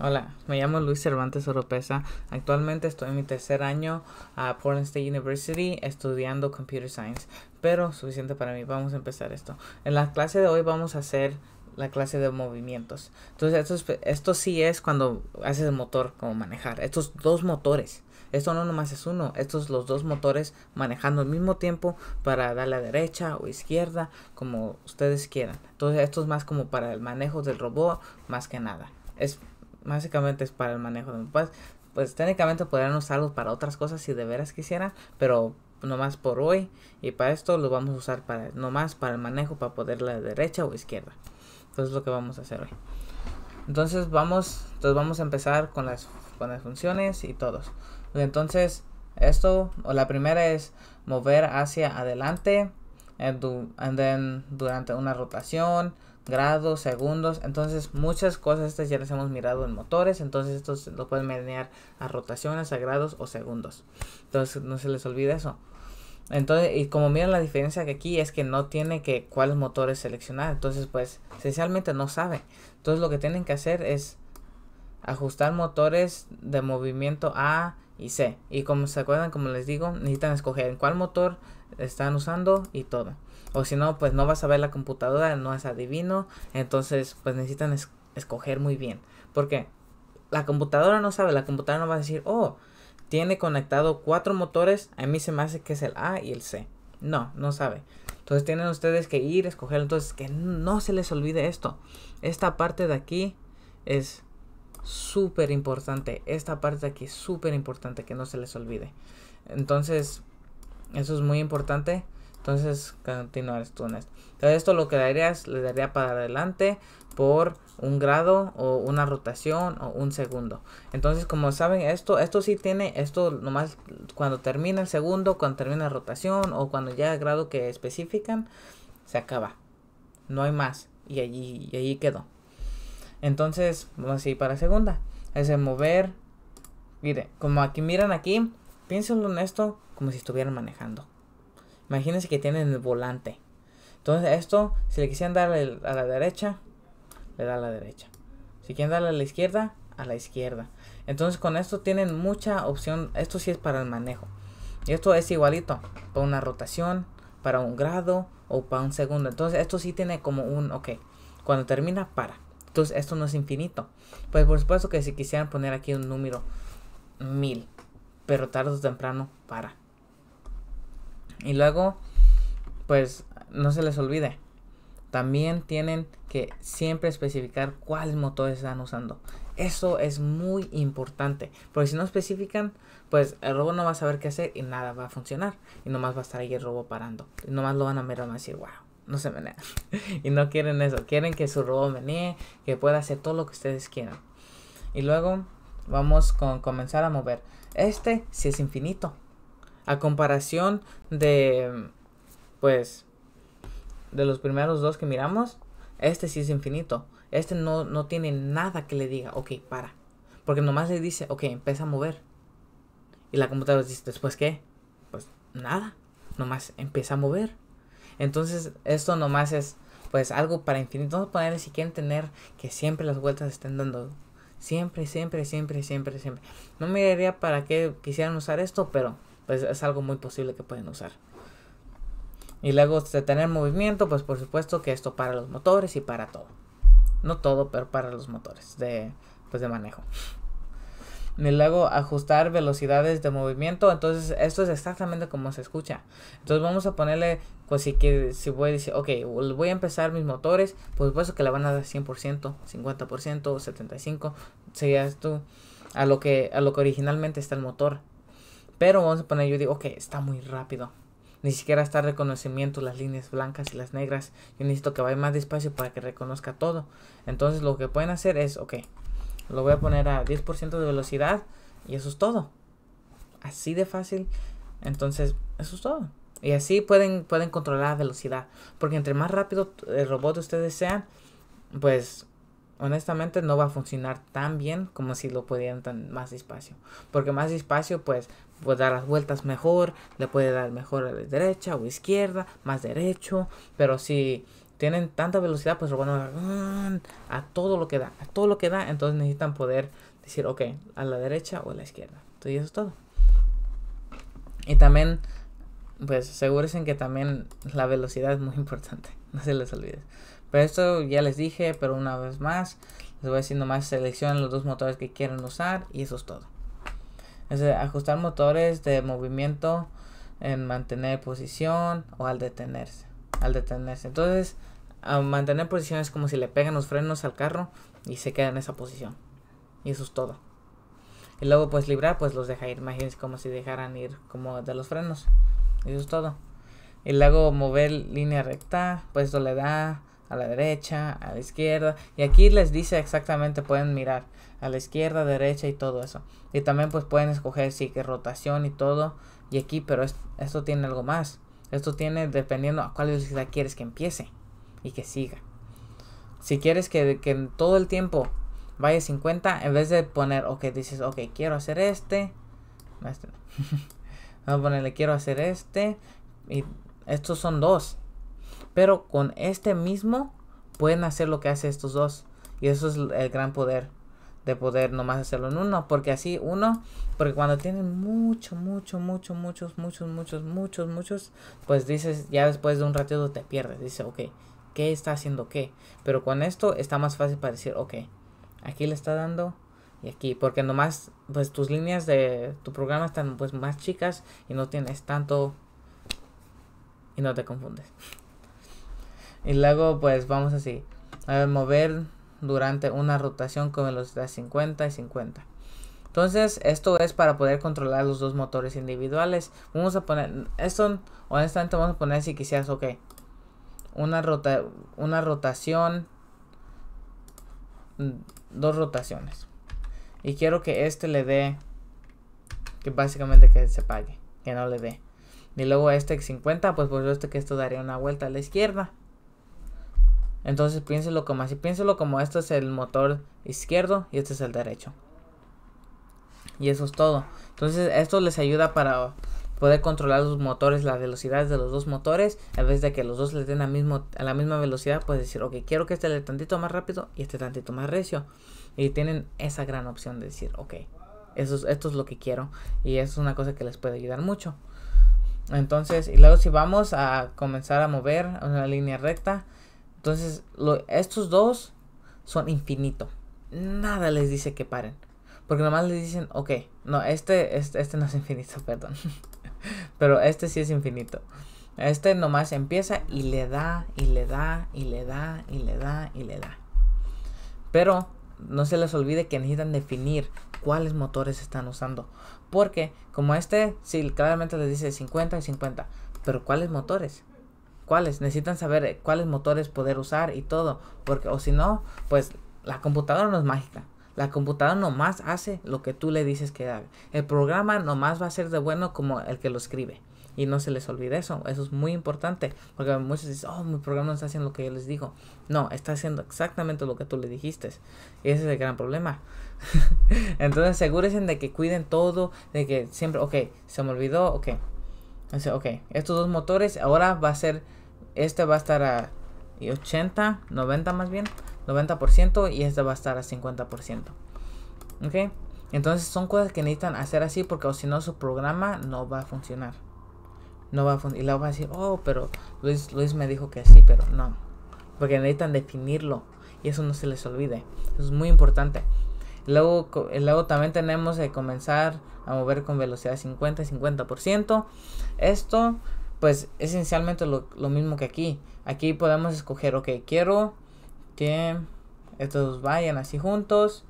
Hola, me llamo Luis Cervantes Oropesa. Actualmente estoy en mi tercer año a Portland State University estudiando Computer Science, pero suficiente para mí. Vamos a empezar esto. En la clase de hoy vamos a hacer la clase de movimientos. Entonces, esto, sí es cuando haces el motor, como manejar. Estos dos motores. Esto no nomás es uno, estos los dos motores manejando al mismo tiempo para dar a derecha o izquierda, como ustedes quieran. Entonces, esto es más como para el manejo del robot, más que nada. Es básicamente es para el manejo de pues, pues técnicamente podrían usarlos para otras cosas si de veras quisieran, pero nomás por hoy y para esto lo vamos a usar para nomás para el manejo para poder la derecha o izquierda. Entonces es lo que vamos a hacer hoy. Entonces vamos, vamos a empezar con las con las funciones y todos. Entonces esto o la primera es mover hacia adelante and and then, durante una rotación grados, segundos. Entonces muchas cosas estas ya las hemos mirado en motores. Entonces estos lo pueden mediar a rotaciones, a grados o segundos. Entonces no se les olvide eso. Entonces, y como miren la diferencia que aquí es que no tiene que cuáles motores seleccionar. Entonces, pues, esencialmente no sabe. Entonces, lo que tienen que hacer es ajustar motores de movimiento A y C. Y como se acuerdan, como les digo, necesitan escoger en cuál motor están usando y todo. O si no, pues no vas a ver la computadora, no es adivino. Entonces, pues necesitan escoger muy bien. Porque la computadora no sabe, la computadora no va a decir, oh, tiene conectado cuatro motores, a mí se me hace que es el A y el C. No, no sabe. Entonces tienen ustedes que ir, escoger. Entonces, que no se les olvide esto. Esta parte de aquí es súper importante. Esta parte de aquí es súper importante que no se les olvide. Entonces, eso es muy importante. Entonces, continuar esto en esto. Entonces, esto lo que darías, le daría para adelante por un grado o una rotación o un segundo. Entonces, como saben, esto, esto sí tiene, esto nomás cuando termina el segundo, cuando termina la rotación o cuando ya el grado que especifican, se acaba. No hay más. Y allí, y allí quedó. Entonces, vamos a ir para segunda. Es el mover. Mire, como aquí miran aquí, Piénsenlo en esto como si estuvieran manejando. Imagínense que tienen el volante. Entonces esto, si le quisieran darle a la derecha, le da a la derecha. Si quieren darle a la izquierda, a la izquierda. Entonces con esto tienen mucha opción. Esto sí es para el manejo. Y esto es igualito para una rotación, para un grado o para un segundo. Entonces esto sí tiene como un, ok, cuando termina, para. Entonces esto no es infinito. Pues por supuesto que si quisieran poner aquí un número 1000 pero tarde o temprano para. Y luego, pues no se les olvide, también tienen que siempre especificar cuáles motores están usando. Eso es muy importante, porque si no especifican, pues el robot no va a saber qué hacer y nada va a funcionar. Y nomás va a estar ahí el robot parando. Y nomás lo van a mirar y van a decir, wow, no se menea. y no quieren eso, quieren que su robot menee, que pueda hacer todo lo que ustedes quieran. Y luego vamos con comenzar a mover. Este sí es infinito. A comparación de, pues, de los primeros dos que miramos, este sí es infinito. Este no, no tiene nada que le diga, ok, para. Porque nomás le dice, ok, empieza a mover. Y la computadora dice, ¿después qué? Pues nada, nomás empieza a mover. Entonces, esto nomás es, pues, algo para infinito. Vamos a poner si quieren tener que siempre las vueltas estén dando Siempre, siempre, siempre, siempre, siempre. No me diría para qué quisieran usar esto, pero pues es algo muy posible que pueden usar. Y luego de tener movimiento, pues por supuesto que esto para los motores y para todo. No todo, pero para los motores de pues, manejo ni luego ajustar velocidades de movimiento. Entonces, esto es exactamente como se escucha. Entonces, vamos a ponerle, pues si, que, si voy a decir, ok, voy a empezar mis motores, por supuesto que le van a dar 100%, 50%, 75%, sería esto a lo que, a lo que originalmente está el motor. Pero vamos a poner, yo digo, ok, está muy rápido. Ni siquiera está reconocimiento las líneas blancas y las negras. Yo necesito que vaya más despacio para que reconozca todo. Entonces lo que pueden hacer es, ok, lo voy a poner a 10% de velocidad y eso es todo. Así de fácil. Entonces, eso es todo. Y así pueden, pueden controlar la velocidad. Porque entre más rápido el robot ustedes sean, pues honestamente no va a funcionar tan bien como si lo pudieran tan más despacio. Porque más despacio, pues, puede dar las vueltas mejor, le puede dar mejor a la derecha o izquierda, más derecho. Pero si tienen tanta velocidad, pues bueno ¡ah! a todo lo que da, a todo lo que da, entonces necesitan poder decir, ok, a la derecha o a la izquierda. Entonces eso es todo. Y también, pues asegúrense que también la velocidad es muy importante, no se les olvide. Pero esto ya les dije, pero una vez más, les voy diciendo más, seleccionen los dos motores que quieren usar y eso es todo. es ajustar motores de movimiento en mantener posición o al detenerse al detenerse. Entonces, a mantener posición es como si le pegan los frenos al carro y se queda en esa posición. Y eso es todo. Y luego pues librar, pues los deja ir. Imagínense como si dejaran ir como de los frenos. Y eso es todo. Y luego mover línea recta, pues esto le da a la derecha, a la izquierda. Y aquí les dice exactamente, pueden mirar a la izquierda, derecha y todo eso. Y también pues pueden escoger sí que rotación y todo. Y aquí, pero esto tiene algo más. Esto tiene dependiendo a cuál velocidad quieres que empiece y que siga. Si quieres que, todo el tiempo vaya 50, en vez de poner, ok, dices, ok, quiero hacer este. este Vamos a ponerle, quiero hacer este. Y estos son dos. Pero con este mismo pueden hacer lo que hace estos dos. Y eso es el gran poder de poder nomás hacerlo en uno, porque así uno, porque cuando tienen mucho, mucho, mucho, muchos, muchos, muchos, muchos, muchos, pues dices, ya después de un ratito te pierdes, dices, ok, ¿qué está haciendo qué? Pero con esto está más fácil para decir, ok, aquí le está dando y aquí, porque nomás, pues tus líneas de tu programa están pues más chicas y no tienes tanto y no te confundes. Y luego pues vamos así, a ver, mover durante una rotación con velocidad 50 y 50. Entonces, esto es para poder controlar los dos motores individuales. Vamos a poner, esto honestamente vamos a poner si quisieras, ok, una, una rotación, mm, dos rotaciones. Y quiero que este le dé, que básicamente que se pague, que no le dé. Y luego este 50, pues por supuesto este que esto daría una vuelta a la izquierda. Entonces piénselo como así, piénselo como este es el motor izquierdo y este es el derecho. Y eso es todo. Entonces esto les ayuda para poder controlar los motores, las velocidades de los dos motores, en vez de que los dos le den a, mismo, a la misma velocidad, puedes decir, ok, quiero que este le tantito más rápido y este tantito más recio. Y tienen esa gran opción de decir, ok, eso esto es lo que quiero. Y eso es una cosa que les puede ayudar mucho. Entonces, y luego si vamos a comenzar a mover una línea recta, entonces, estos dos son infinito. Nada les dice que paren. Porque nomás les dicen, ok, no, este, este, este no es infinito, perdón. Pero este sí es infinito. Este nomás empieza y le da, y le da, y le da, y le da, y le da. Pero no se les olvide que necesitan definir cuáles motores están usando. Porque como este, sí, claramente les dice 50 y 50. Pero ¿cuáles motores? cuáles, necesitan saber eh, cuáles motores poder usar y todo, porque o si no, pues la computadora no es mágica. La computadora nomás hace lo que tú le dices que haga. El programa nomás va a ser de bueno como el que lo escribe. Y no se les olvide eso. Eso es muy importante. Porque muchos dicen, oh, mi programa no está haciendo lo que yo les digo. No, está haciendo exactamente lo que tú le dijiste. Y ese es el gran problema. Entonces, asegúrense de que cuiden todo. De que siempre, ok, se me olvidó, ok. Entonces, ok, estos dos motores ahora va a ser este va a estar a 80, 90 más bien, 90% y este va a estar a 50%. ¿Ok? Entonces son cosas que necesitan hacer así porque si no su programa no va a funcionar. No va a funcionar. Y luego va a decir, oh, pero Luis, me dijo que sí, pero no. Porque necesitan definirlo y eso no se les olvide. Eso es muy importante. Luego, luego también tenemos que comenzar a mover con velocidad 50 50%. Esto pues esencialmente lo, mismo que aquí. Aquí podemos escoger, ok, quiero que estos vayan así juntos.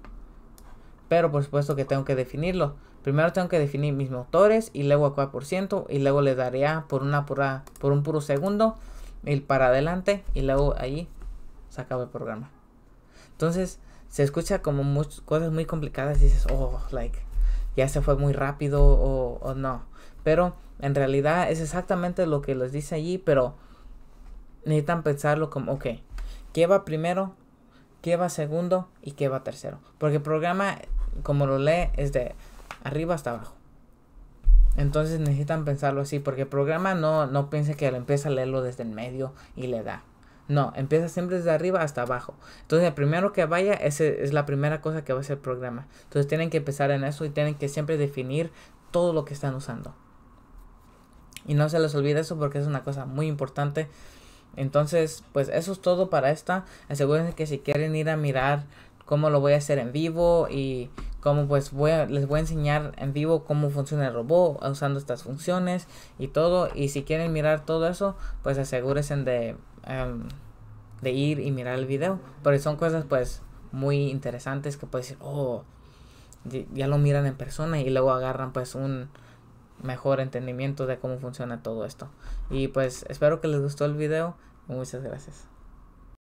Pero por supuesto que tengo que definirlo. Primero tengo que definir mis motores y luego a 4% y luego le daré por una pura, por un puro segundo el para adelante y luego ahí se acaba el programa. Entonces se escucha como muchas cosas muy complicadas y dices, oh, like, ya se fue muy rápido o, no. Pero en realidad es exactamente lo que les dice allí, pero necesitan pensarlo como, ok, ¿qué va primero? ¿Qué va segundo? ¿Y qué va tercero? Porque el programa, como lo lee, es de arriba hasta abajo. Entonces necesitan pensarlo así, porque el programa no, no piensa que lo empieza a leerlo desde el medio y le da. No, empieza siempre desde arriba hasta abajo. Entonces, el primero que vaya ese es la primera cosa que va a ser el programa. Entonces, tienen que empezar en eso y tienen que siempre definir todo lo que están usando. Y no se les olvide eso porque es una cosa muy importante. Entonces, pues eso es todo para esta. Asegúrense que si quieren ir a mirar cómo lo voy a hacer en vivo y cómo pues les voy a enseñar en vivo cómo funciona el robot usando estas funciones y todo. Y si quieren mirar todo eso, pues asegúrense de Em, de ir y mirar el video. Pero son cosas pues muy interesantes que puedes decir, oh, ya lo miran en persona y luego agarran pues un mejor entendimiento de cómo funciona todo esto. Y pues espero que les gustó el video. Muchas gracias.